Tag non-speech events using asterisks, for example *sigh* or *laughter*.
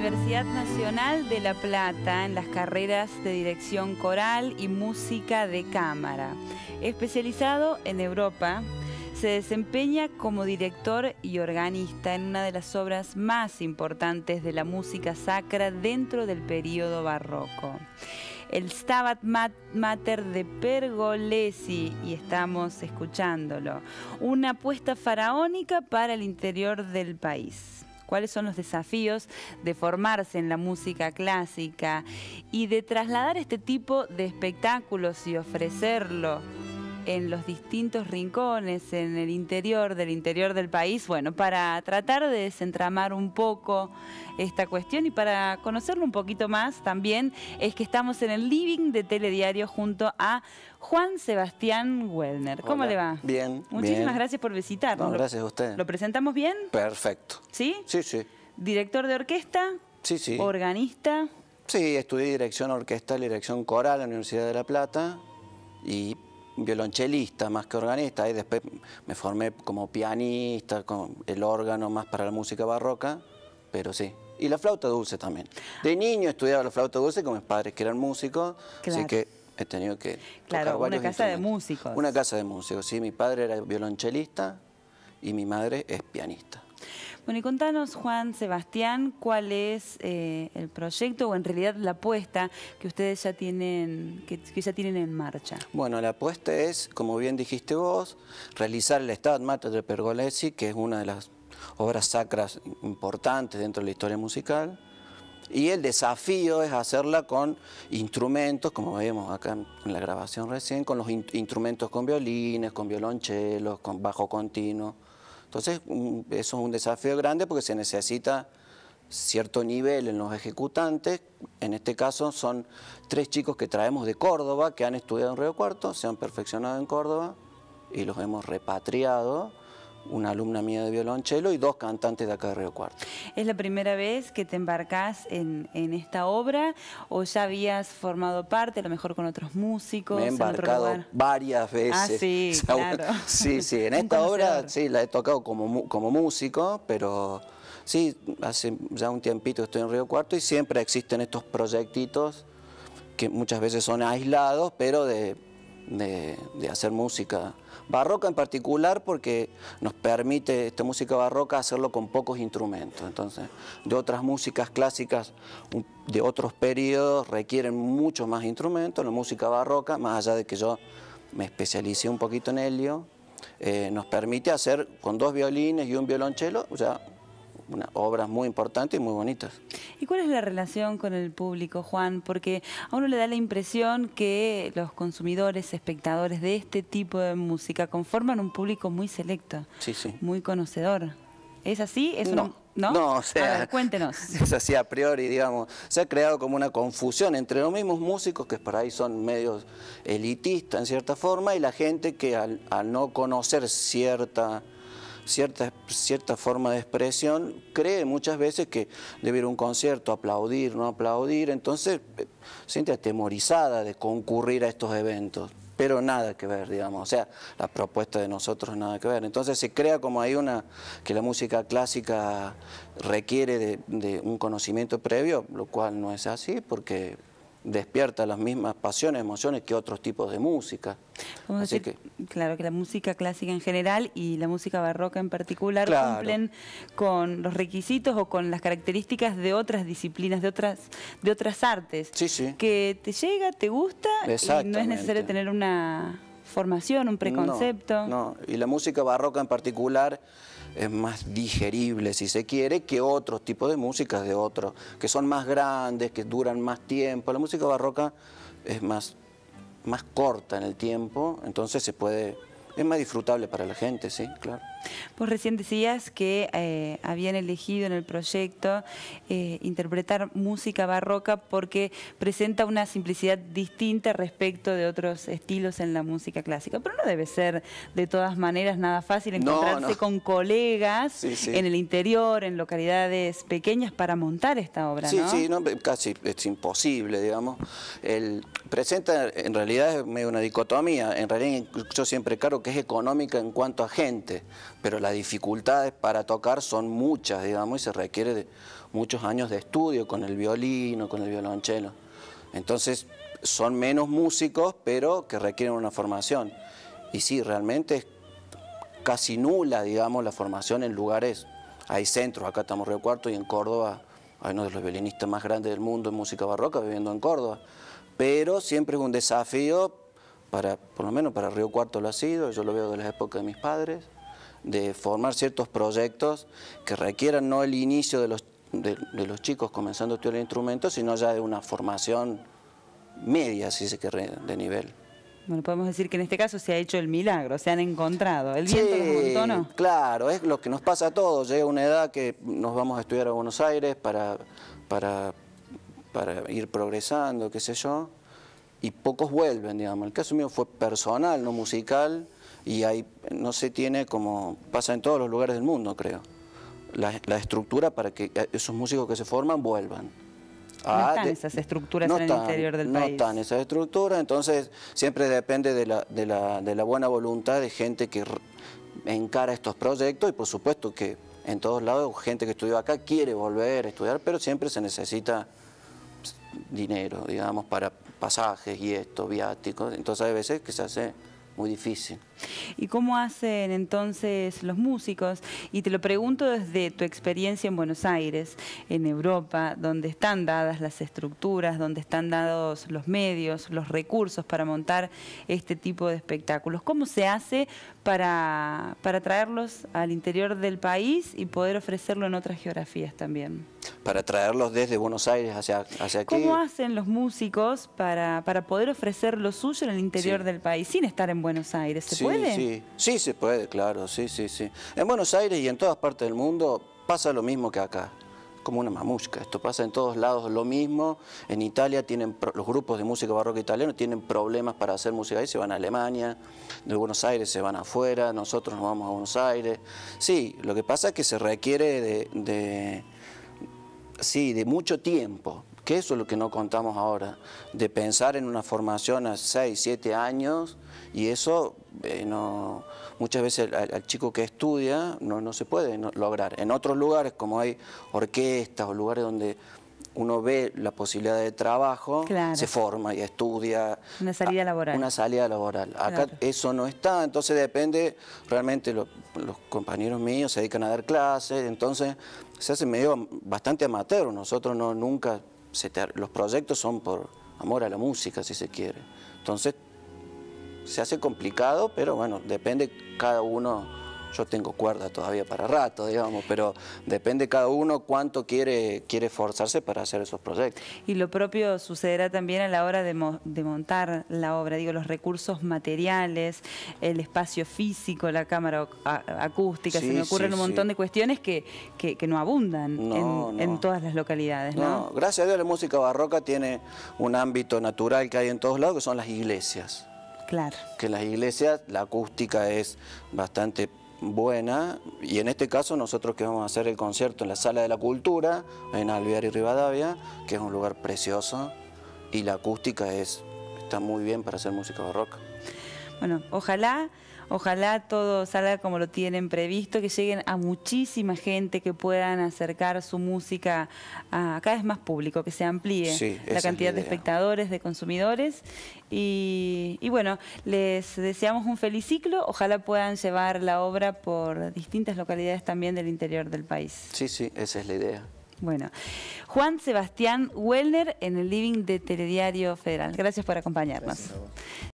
Universidad Nacional de La Plata en las carreras de dirección coral y música de cámara. Especializado en Europa, se desempeña como director y organista en una de las obras más importantes de la música sacra dentro del período barroco. El Stabat Mater de Pergolesi, y estamos escuchándolo, una apuesta faraónica para el interior del país cuáles son los desafíos de formarse en la música clásica y de trasladar este tipo de espectáculos y ofrecerlo en los distintos rincones, en el interior del interior del país, bueno, para tratar de desentramar un poco esta cuestión y para conocerlo un poquito más también, es que estamos en el living de Telediario junto a Juan Sebastián Wellner. ¿Cómo le va? Bien. Muchísimas gracias por visitarnos. gracias a usted. ¿Lo presentamos bien? Perfecto. ¿Sí? Sí, sí. ¿Director de orquesta? Sí, sí. ¿Organista? Sí, estudié dirección orquestal y dirección coral en la Universidad de La Plata y violonchelista más que organista, y después me formé como pianista, con el órgano más para la música barroca, pero sí. Y la flauta dulce también. De niño estudiaba la flauta dulce con mis padres que eran músicos, así que he tenido que Claro, una casa de músicos. Una casa de músicos, sí. Mi padre era violonchelista y mi madre es pianista. Bueno, y contanos, Juan Sebastián, cuál es eh, el proyecto o en realidad la apuesta que ustedes ya tienen, que, ya tienen en marcha. Bueno, la apuesta es, como bien dijiste vos, realizar el Estado de Pergolesi, que es una de las obras sacras importantes dentro de la historia musical. Y el desafío es hacerla con instrumentos, como vemos acá en la grabación recién, con los instrumentos con violines, con violonchelos, con bajo continuo. Entonces, eso es un desafío grande porque se necesita cierto nivel en los ejecutantes. En este caso son tres chicos que traemos de Córdoba, que han estudiado en Río Cuarto, se han perfeccionado en Córdoba y los hemos repatriado una alumna mía de violonchelo y dos cantantes de acá de Río Cuarto. ¿Es la primera vez que te embarcás en, esta obra o ya habías formado parte, a lo mejor con otros músicos? Me he embarcado varias veces. Ah, sí, *laughs* *laughs* Sí, en esta obra sí, la he tocado como, como músico, pero sí, hace ya un tiempito estoy en Río Cuarto y siempre existen estos proyectitos que muchas veces son aislados, pero de de, hacer música barroca en particular porque nos permite esta música barroca hacerlo con pocos instrumentos. Entonces, de otras músicas clásicas de otros periodos requieren muchos más instrumentos. La música barroca, más allá de que yo me especialicé un poquito en helio, eh, nos permite hacer con dos violines y un violonchelo obras muy importantes y muy bonitas. ¿Y cuál es la relación con el público, Juan? Porque a uno le da la impresión que los consumidores, espectadores de este tipo de música conforman un público muy selecto, sí, muy conocedor. ¿Es así? no. ¿No? o sea, cuéntenos. *laughs* Es así a priori, digamos. Se ha creado como una confusión entre los mismos músicos, que por ahí son medios elitistas en cierta forma, y la gente que al no conocer cierta cierta, cierta forma de expresión, cree muchas veces que debe ir a un concierto, aplaudir, no aplaudir, entonces eh, se siente atemorizada de concurrir a estos eventos pero nada que ver, digamos, o sea, la propuesta de nosotros nada que ver. Entonces se crea como hay una, que la música clásica requiere de un conocimiento previo, lo cual no es así porque despierta las mismas pasiones, emociones que otros tipos de música. Así que... Claro, que la música clásica en general y la música barroca en particular cumplen con los requisitos o con las características de otras disciplinas, de otras, de otras artes. Sí, sí. Que te llega, te gusta y no es necesario tener una formación, un preconcepto. No, y la música barroca en particular es más digerible, si se quiere, que otros tipos de músicas de otros, que son más grandes, que duran más tiempo. La música barroca es más, más corta en el tiempo, entonces se puede, es más disfrutable para la gente, sí, claro. Vos recién decías que eh, habían elegido en el proyecto eh, interpretar música barroca porque presenta una simplicidad distinta respecto de otros estilos en la música clásica. Pero no debe ser de todas maneras nada fácil encontrarse con colegas en el interior, en localidades pequeñas para montar esta obra, sí, Sí, no, casi es imposible, digamos. El, presenta en realidad es medio una dicotomía. En realidad yo siempre creo que es económica en cuanto a gente pero las dificultades para tocar son muchas, digamos, y se requiere de muchos años de estudio con el violino, con el violonchelo. Entonces, son menos músicos, pero que requieren una formación. Y sí, realmente es casi nula, digamos, la formación en lugares. Hay centros, acá estamos Río Cuarto y en Córdoba hay uno de los violinistas más grandes del mundo en música barroca viviendo en Córdoba. Pero siempre es un desafío, para, por lo menos para Río Cuarto lo ha sido, yo lo veo de la época de mis padres de formar ciertos proyectos que requieran no el inicio de los, de, los chicos comenzando a estudiar el instrumento, sino ya de una formación media, si se quiere, de nivel. Bueno, podemos decir que en este caso se ha hecho el milagro, se han encontrado. ¿El viento sí, claro, es lo que nos pasa a todos. Llega una edad que nos vamos a estudiar a Buenos Aires para, para, para ir progresando, qué sé yo, y pocos vuelven, digamos. El caso mío fue personal, no musical, y ahí no se tiene como pasa en todos los lugares del mundo, creo, la, estructura para que esos músicos que se forman vuelvan. No ah, están esas estructuras en el interior del país. No están esas estructuras, entonces siempre depende de la, de la, de la buena voluntad de gente que encara estos proyectos y por supuesto que en todos lados gente que estudió acá quiere volver a estudiar, pero siempre se necesita dinero, digamos, para pasajes y esto, viáticos, entonces hay veces que se hace muy difícil. ¿Y cómo hacen entonces los músicos? Y te lo pregunto desde tu experiencia en Buenos Aires, en Europa, donde están dadas las estructuras, donde están dados los medios, los recursos para montar este tipo de espectáculos. ¿Cómo se hace para, traerlos al interior del país y poder ofrecerlo en otras geografías también? Para traerlos desde Buenos Aires hacia, hacia aquí. ¿Cómo hacen los músicos para, para poder ofrecer lo suyo en el interior del país sin estar en Buenos Aires? Sí, sí se puede, claro, sí, sí, sí. En Buenos Aires y en todas partes del mundo pasa lo mismo que acá como una mamusca, esto pasa en todos lados lo mismo, en Italia tienen los grupos de música barroca italiana tienen problemas para hacer música ahí, se van a Alemania, de Buenos Aires se van afuera, nosotros nos vamos a Buenos Aires, sí, lo que pasa es que se requiere de sí, de mucho tiempo, eso es lo que no contamos ahora, de pensar en una formación a 6, 7 años y eso eh, no, muchas veces al, chico que estudia no, se puede lograr. En otros lugares como hay orquestas o lugares donde uno ve la posibilidad de trabajo, se forma y estudia. Una salida ah, laboral. Una salida laboral. Acá eso no está, entonces depende, realmente los compañeros míos se dedican a dar clases, entonces se hace medio bastante amateur, nosotros no, nunca los proyectos son por amor a la música, si se quiere. Entonces, se hace complicado, pero bueno, depende cada uno yo tengo cuerda todavía para rato, digamos, pero depende cada uno cuánto quiere, quiere forzarse para hacer esos proyectos. Y lo propio sucederá también a la hora de, montar la obra, digo, los recursos materiales, el espacio físico, la cámara acústica, se me ocurren un montón de cuestiones que, que, no abundan en, todas las localidades. ¿no? no, gracias a Dios la música barroca tiene un ámbito natural que hay en todos lados, que son las iglesias. Claro. Que las iglesias, la acústica es bastante buena y en este caso nosotros que vamos a hacer el concierto en la Sala de la Cultura, en Alviar y Rivadavia, que es un lugar precioso y la acústica es, está muy bien para hacer música barroca. Bueno, ojalá Ojalá todo salga como lo tienen previsto, que lleguen a muchísima gente, que puedan acercar su música a cada vez más público, que se amplíe la cantidad de espectadores, de consumidores. Y, bueno, les deseamos un feliz ciclo. Ojalá puedan llevar la obra por distintas localidades también del interior del país. Sí, sí, esa es la idea. Bueno, Juan Sebastián Wellner en el Living de Telediario Federal. Gracias por acompañarnos.